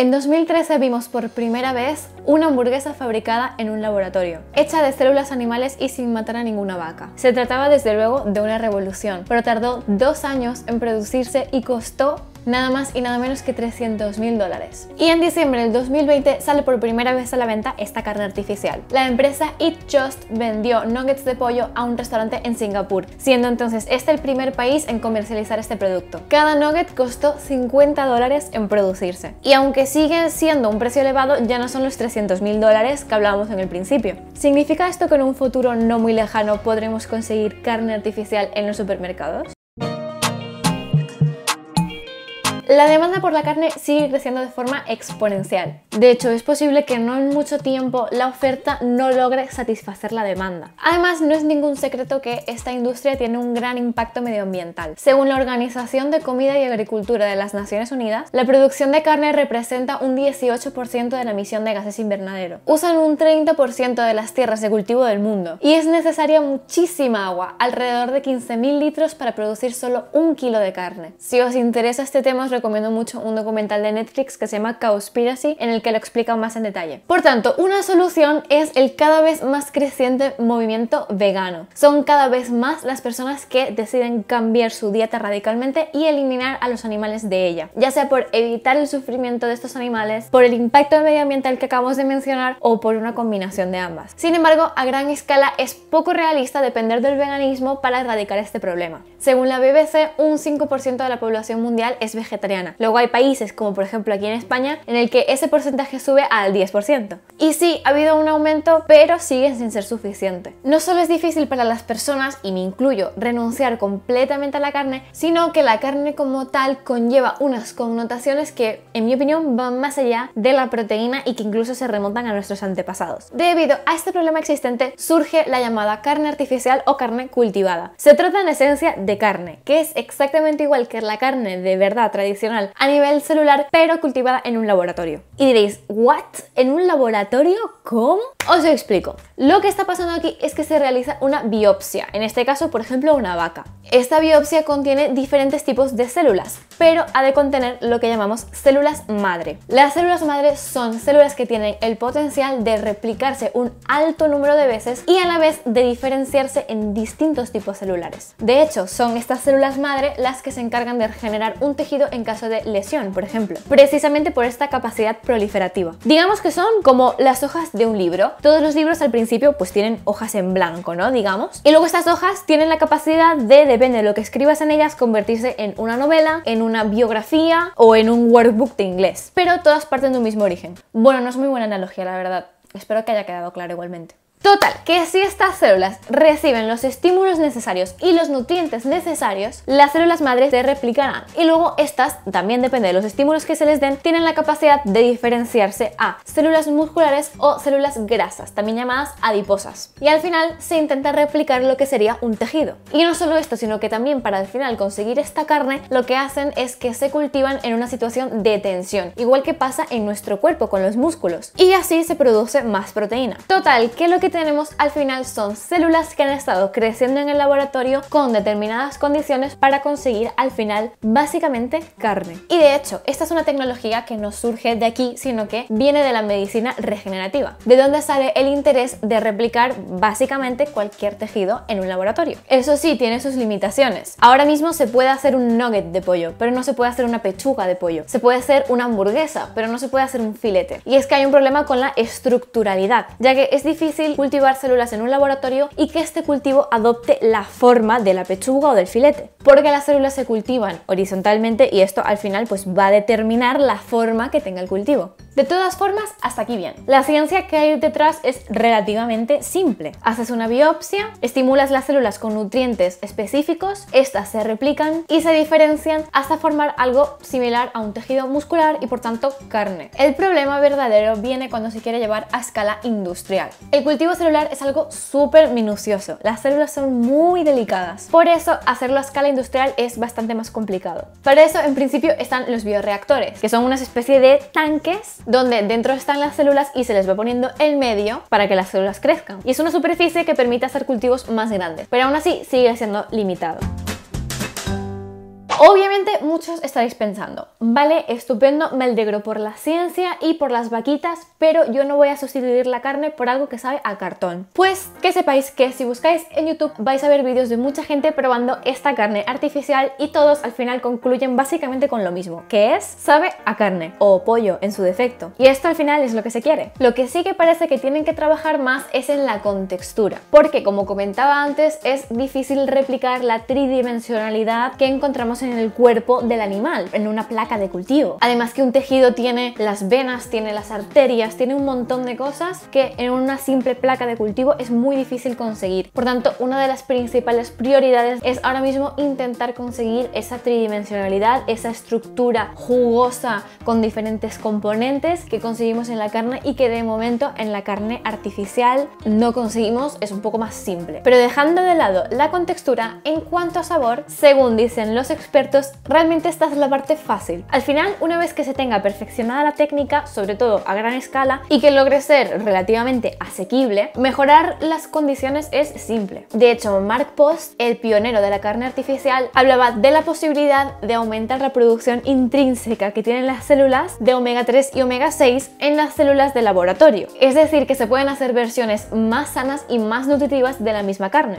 En 2013 vimos por primera vez una hamburguesa fabricada en un laboratorio, hecha de células animales y sin matar a ninguna vaca. Se trataba desde luego de una revolución, pero tardó dos años en producirse y costó nada más y nada menos que 300 mil dólares. Y en diciembre del 2020 sale por primera vez a la venta esta carne artificial. La empresa Eat Just vendió nuggets de pollo a un restaurante en Singapur, siendo entonces este el primer país en comercializar este producto. Cada nugget costó 50 dólares en producirse. Y aunque sigue siendo un precio elevado, ya no son los 300 mil dólares que hablábamos en el principio. ¿Significa esto que en un futuro no muy lejano podremos conseguir carne artificial en los supermercados? La demanda por la carne sigue creciendo de forma exponencial. De hecho, es posible que no en mucho tiempo la oferta no logre satisfacer la demanda. Además, no es ningún secreto que esta industria tiene un gran impacto medioambiental. Según la Organización de Comida y Agricultura de las Naciones Unidas, la producción de carne representa un 18% de la emisión de gases invernadero. Usan un 30% de las tierras de cultivo del mundo y es necesaria muchísima agua, alrededor de 15.000 litros para producir solo un kilo de carne. Si os interesa este tema recomiendo mucho un documental de Netflix que se llama Cowspiracy, en el que lo explica más en detalle. Por tanto, una solución es el cada vez más creciente movimiento vegano. Son cada vez más las personas que deciden cambiar su dieta radicalmente y eliminar a los animales de ella, ya sea por evitar el sufrimiento de estos animales, por el impacto medioambiental que acabamos de mencionar o por una combinación de ambas. Sin embargo, a gran escala es poco realista depender del veganismo para erradicar este problema. Según la BBC, un 5% de la población mundial es vegetariana Luego hay países, como por ejemplo aquí en España, en el que ese porcentaje sube al 10%. Y sí, ha habido un aumento, pero sigue sin ser suficiente. No solo es difícil para las personas, y me incluyo, renunciar completamente a la carne, sino que la carne como tal conlleva unas connotaciones que, en mi opinión, van más allá de la proteína y que incluso se remontan a nuestros antepasados. Debido a este problema existente, surge la llamada carne artificial o carne cultivada. Se trata en esencia de carne, que es exactamente igual que la carne de verdad tradicional a nivel celular, pero cultivada en un laboratorio. Y diréis, ¿what? ¿En un laboratorio? ¿Cómo? Os explico. Lo que está pasando aquí es que se realiza una biopsia, en este caso, por ejemplo, una vaca. Esta biopsia contiene diferentes tipos de células, pero ha de contener lo que llamamos células madre. Las células madre son células que tienen el potencial de replicarse un alto número de veces y a la vez de diferenciarse en distintos tipos celulares. De hecho, son estas células madre las que se encargan de regenerar un tejido en caso de lesión, por ejemplo, precisamente por esta capacidad proliferativa. Digamos que son como las hojas de un libro, todos los libros al principio pues tienen hojas en blanco, ¿no? Digamos. Y luego estas hojas tienen la capacidad de, depende de lo que escribas en ellas, convertirse en una novela, en una biografía o en un workbook de inglés. Pero todas parten de un mismo origen. Bueno, no es muy buena analogía, la verdad. Espero que haya quedado claro igualmente. Total, que si estas células reciben los estímulos necesarios y los nutrientes necesarios, las células madres se replicarán. Y luego estas, también depende de los estímulos que se les den, tienen la capacidad de diferenciarse a células musculares o células grasas, también llamadas adiposas. Y al final se intenta replicar lo que sería un tejido. Y no solo esto, sino que también para al final conseguir esta carne, lo que hacen es que se cultivan en una situación de tensión, igual que pasa en nuestro cuerpo con los músculos. Y así se produce más proteína. Total, que lo que tenemos al final son células que han estado creciendo en el laboratorio con determinadas condiciones para conseguir al final básicamente carne. Y de hecho, esta es una tecnología que no surge de aquí, sino que viene de la medicina regenerativa, de donde sale el interés de replicar básicamente cualquier tejido en un laboratorio. Eso sí, tiene sus limitaciones. Ahora mismo se puede hacer un nugget de pollo, pero no se puede hacer una pechuga de pollo. Se puede hacer una hamburguesa, pero no se puede hacer un filete. Y es que hay un problema con la estructuralidad, ya que es difícil cultivar células en un laboratorio y que este cultivo adopte la forma de la pechuga o del filete. Porque las células se cultivan horizontalmente y esto al final pues va a determinar la forma que tenga el cultivo. De todas formas, hasta aquí bien. La ciencia que hay detrás es relativamente simple. Haces una biopsia, estimulas las células con nutrientes específicos, estas se replican y se diferencian hasta formar algo similar a un tejido muscular y por tanto carne. El problema verdadero viene cuando se quiere llevar a escala industrial. El cultivo celular es algo súper minucioso, las células son muy delicadas, por eso hacerlo a escala industrial es bastante más complicado. Para eso en principio están los bioreactores, que son una especie de tanques donde dentro están las células y se les va poniendo el medio para que las células crezcan. Y es una superficie que permite hacer cultivos más grandes, pero aún así sigue siendo limitado. Obviamente muchos estaréis pensando, vale, estupendo, me alegro por la ciencia y por las vaquitas, pero yo no voy a sustituir la carne por algo que sabe a cartón. Pues que sepáis que si buscáis en YouTube vais a ver vídeos de mucha gente probando esta carne artificial y todos al final concluyen básicamente con lo mismo, que es sabe a carne o pollo en su defecto. Y esto al final es lo que se quiere. Lo que sí que parece que tienen que trabajar más es en la contextura, porque como comentaba antes es difícil replicar la tridimensionalidad que encontramos en en el cuerpo del animal, en una placa de cultivo. Además que un tejido tiene las venas, tiene las arterias, tiene un montón de cosas que en una simple placa de cultivo es muy difícil conseguir. Por tanto, una de las principales prioridades es ahora mismo intentar conseguir esa tridimensionalidad, esa estructura jugosa con diferentes componentes que conseguimos en la carne y que de momento en la carne artificial no conseguimos, es un poco más simple. Pero dejando de lado la contextura, en cuanto a sabor, según dicen los expertos, realmente esta es la parte fácil. Al final, una vez que se tenga perfeccionada la técnica, sobre todo a gran escala, y que logre ser relativamente asequible, mejorar las condiciones es simple. De hecho, Mark Post, el pionero de la carne artificial, hablaba de la posibilidad de aumentar la producción intrínseca que tienen las células de omega 3 y omega 6 en las células de laboratorio. Es decir, que se pueden hacer versiones más sanas y más nutritivas de la misma carne.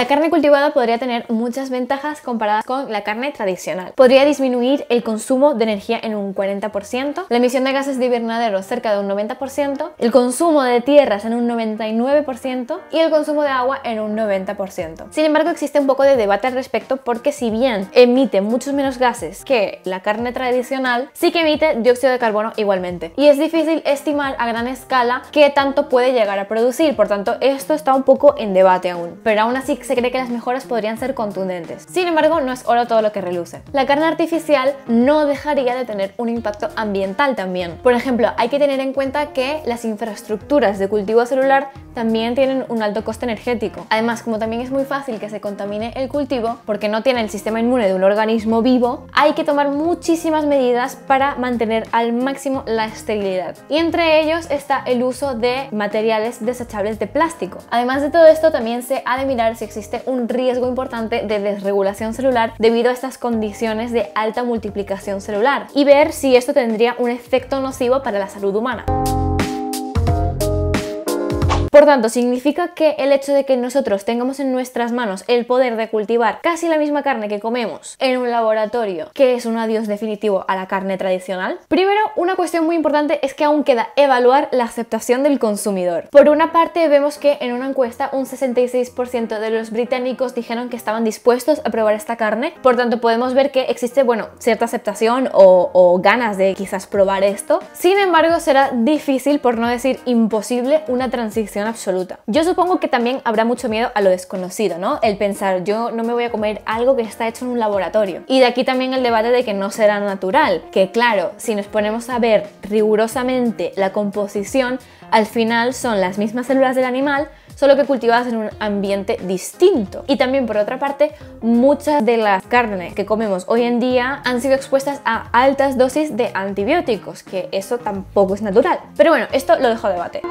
La carne cultivada podría tener muchas ventajas comparadas con la carne tradicional. Podría disminuir el consumo de energía en un 40%, la emisión de gases de invernadero cerca de un 90%, el consumo de tierras en un 99% y el consumo de agua en un 90%. Sin embargo, existe un poco de debate al respecto porque si bien emite muchos menos gases que la carne tradicional, sí que emite dióxido de carbono igualmente. Y es difícil estimar a gran escala qué tanto puede llegar a producir, por tanto esto está un poco en debate aún. Pero aún así se cree que las mejoras podrían ser contundentes. Sin embargo, no es oro todo lo que reluce. La carne artificial no dejaría de tener un impacto ambiental también. Por ejemplo, hay que tener en cuenta que las infraestructuras de cultivo celular también tienen un alto coste energético. Además, como también es muy fácil que se contamine el cultivo porque no tiene el sistema inmune de un organismo vivo, hay que tomar muchísimas medidas para mantener al máximo la esterilidad. Y entre ellos está el uso de materiales desechables de plástico. Además de todo esto, también se ha de mirar si existe existe un riesgo importante de desregulación celular debido a estas condiciones de alta multiplicación celular y ver si esto tendría un efecto nocivo para la salud humana. Por tanto, significa que el hecho de que nosotros tengamos en nuestras manos el poder de cultivar casi la misma carne que comemos en un laboratorio, que es un adiós definitivo a la carne tradicional, primero una cuestión muy importante es que aún queda evaluar la aceptación del consumidor. Por una parte, vemos que en una encuesta un 66% de los británicos dijeron que estaban dispuestos a probar esta carne, por tanto podemos ver que existe, bueno, cierta aceptación o, o ganas de quizás probar esto. Sin embargo, será difícil, por no decir imposible, una transición absoluta. Yo supongo que también habrá mucho miedo a lo desconocido, ¿no? El pensar, yo no me voy a comer algo que está hecho en un laboratorio. Y de aquí también el debate de que no será natural, que claro, si nos ponemos a ver rigurosamente la composición, al final son las mismas células del animal, solo que cultivadas en un ambiente distinto. Y también por otra parte, muchas de las carnes que comemos hoy en día han sido expuestas a altas dosis de antibióticos, que eso tampoco es natural. Pero bueno, esto lo dejo a debate.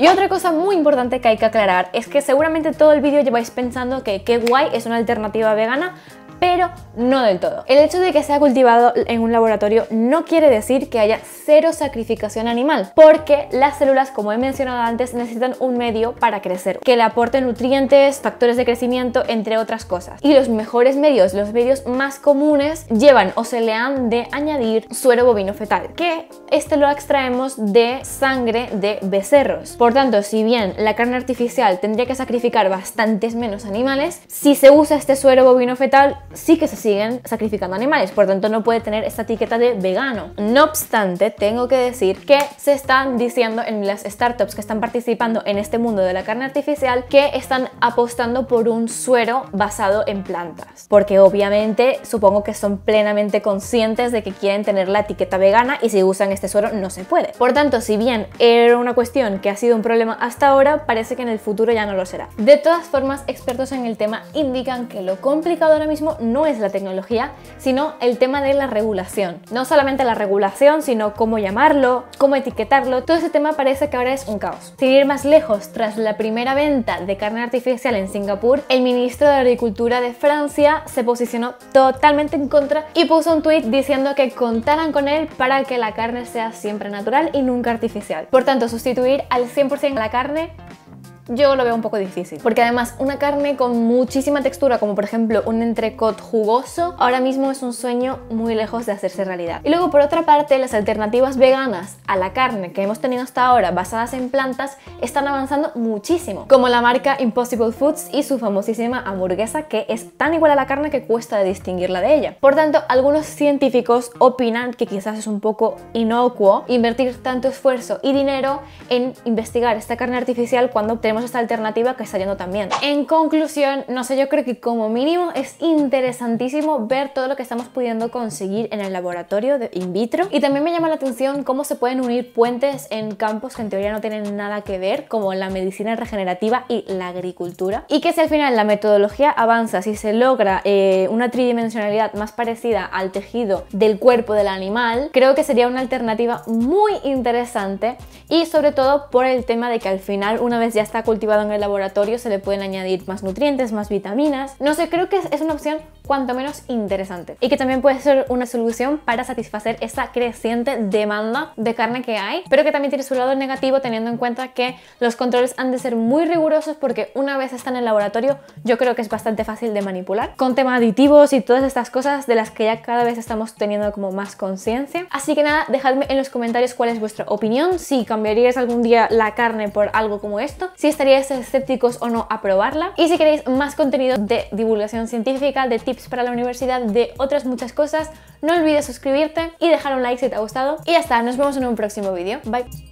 Y otra cosa muy importante que hay que aclarar es que seguramente todo el vídeo lleváis pensando que qué guay es una alternativa vegana, pero no del todo. El hecho de que sea cultivado en un laboratorio no quiere decir que haya cero sacrificación animal, porque las células, como he mencionado antes, necesitan un medio para crecer, que le aporte nutrientes, factores de crecimiento, entre otras cosas. Y los mejores medios, los medios más comunes, llevan o se le han de añadir suero bovino fetal, que este lo extraemos de sangre de becerros. Por tanto, si bien la carne artificial tendría que sacrificar bastantes menos animales, si se usa este suero bovino fetal, sí que se siguen sacrificando animales, por tanto no puede tener esta etiqueta de vegano. No obstante, tengo que decir que se están diciendo en las startups que están participando en este mundo de la carne artificial que están apostando por un suero basado en plantas, porque obviamente supongo que son plenamente conscientes de que quieren tener la etiqueta vegana y si usan este suero no se puede. Por tanto, si bien era una cuestión que ha sido un problema hasta ahora, parece que en el futuro ya no lo será. De todas formas, expertos en el tema indican que lo complicado ahora mismo no es la tecnología, sino el tema de la regulación. No solamente la regulación, sino cómo llamarlo, cómo etiquetarlo. Todo ese tema parece que ahora es un caos. Sin ir más lejos, tras la primera venta de carne artificial en Singapur, el ministro de Agricultura de Francia se posicionó totalmente en contra y puso un tweet diciendo que contaran con él para que la carne sea siempre natural y nunca artificial. Por tanto, sustituir al 100% la carne yo lo veo un poco difícil. Porque además una carne con muchísima textura, como por ejemplo un entrecot jugoso, ahora mismo es un sueño muy lejos de hacerse realidad. Y luego por otra parte, las alternativas veganas a la carne que hemos tenido hasta ahora basadas en plantas están avanzando muchísimo. Como la marca Impossible Foods y su famosísima hamburguesa que es tan igual a la carne que cuesta distinguirla de ella. Por tanto, algunos científicos opinan que quizás es un poco inocuo invertir tanto esfuerzo y dinero en investigar esta carne artificial cuando tenemos esta alternativa que está yendo también. En conclusión, no sé, yo creo que como mínimo es interesantísimo ver todo lo que estamos pudiendo conseguir en el laboratorio de in vitro. Y también me llama la atención cómo se pueden unir puentes en campos que en teoría no tienen nada que ver, como la medicina regenerativa y la agricultura. Y que si al final la metodología avanza, si se logra eh, una tridimensionalidad más parecida al tejido del cuerpo del animal, creo que sería una alternativa muy interesante y sobre todo por el tema de que al final una vez ya está cultivado en el laboratorio se le pueden añadir más nutrientes, más vitaminas. No sé, creo que es una opción cuanto menos interesante y que también puede ser una solución para satisfacer esa creciente demanda de carne que hay, pero que también tiene su lado negativo teniendo en cuenta que los controles han de ser muy rigurosos porque una vez están en el laboratorio yo creo que es bastante fácil de manipular con tema aditivos y todas estas cosas de las que ya cada vez estamos teniendo como más conciencia. Así que nada, dejadme en los comentarios cuál es vuestra opinión, si cambiaríais algún día la carne por algo como esto, si estaríais escépticos o no a probarla y si queréis más contenido de divulgación científica, de tips para la universidad, de otras muchas cosas. No olvides suscribirte y dejar un like si te ha gustado. Y ya está, nos vemos en un próximo vídeo. Bye.